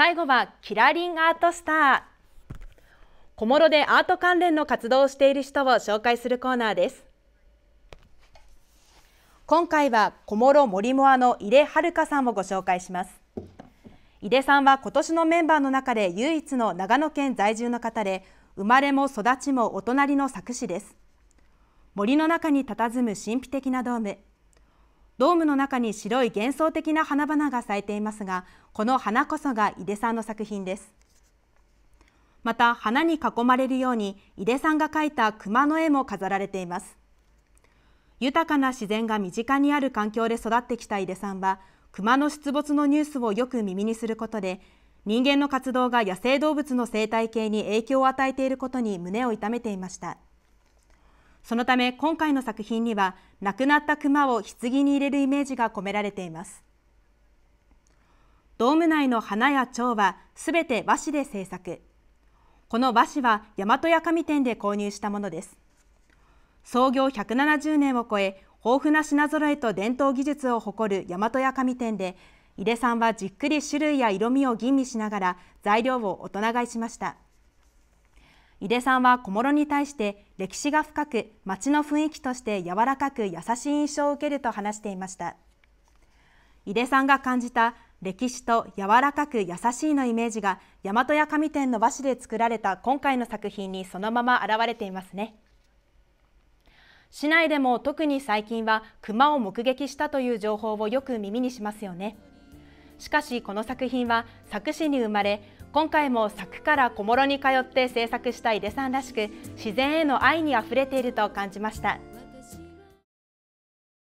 最後はキラリンアートスター小諸でアート関連の活動をしている人を紹介するコーナーです今回は小諸森モアの井出遥さんをご紹介します井出さんは今年のメンバーの中で唯一の長野県在住の方で生まれも育ちもお隣の佐久市です森の中に佇む神秘的なドームドームの中に白い幻想的な花々が咲いていますがこの花こそが井出さんの作品ですまた花に囲まれるように井出さんが描いた熊の絵も飾られています豊かな自然が身近にある環境で育ってきた井出さんは熊の出没のニュースをよく耳にすることで人間の活動が野生動物の生態系に影響を与えていることに胸を痛めていました。そのため今回の作品には亡くなった熊を棺に入れるイメージが込められていますドーム内の花や蝶はすべて和紙で制作この和紙は大和屋紙店で購入したものです創業170年を超え豊富な品揃えと伝統技術を誇る大和屋紙店で井出さんはじっくり種類や色味を吟味しながら材料を大人買いしました井出さんは小諸に対して歴史が深く町の雰囲気として柔らかく優しい印象を受けると話していました井出さんが感じた歴史と柔らかく優しいのイメージが大和屋紙店の和紙で作られた今回の作品にそのまま現れていますね市内でも特に最近は熊を目撃したという情報をよく耳にしますよねしかしこの作品は作詞に生まれ今回も作から小諸に通って制作した井出さんらしく自然への愛にあふれていると感じました。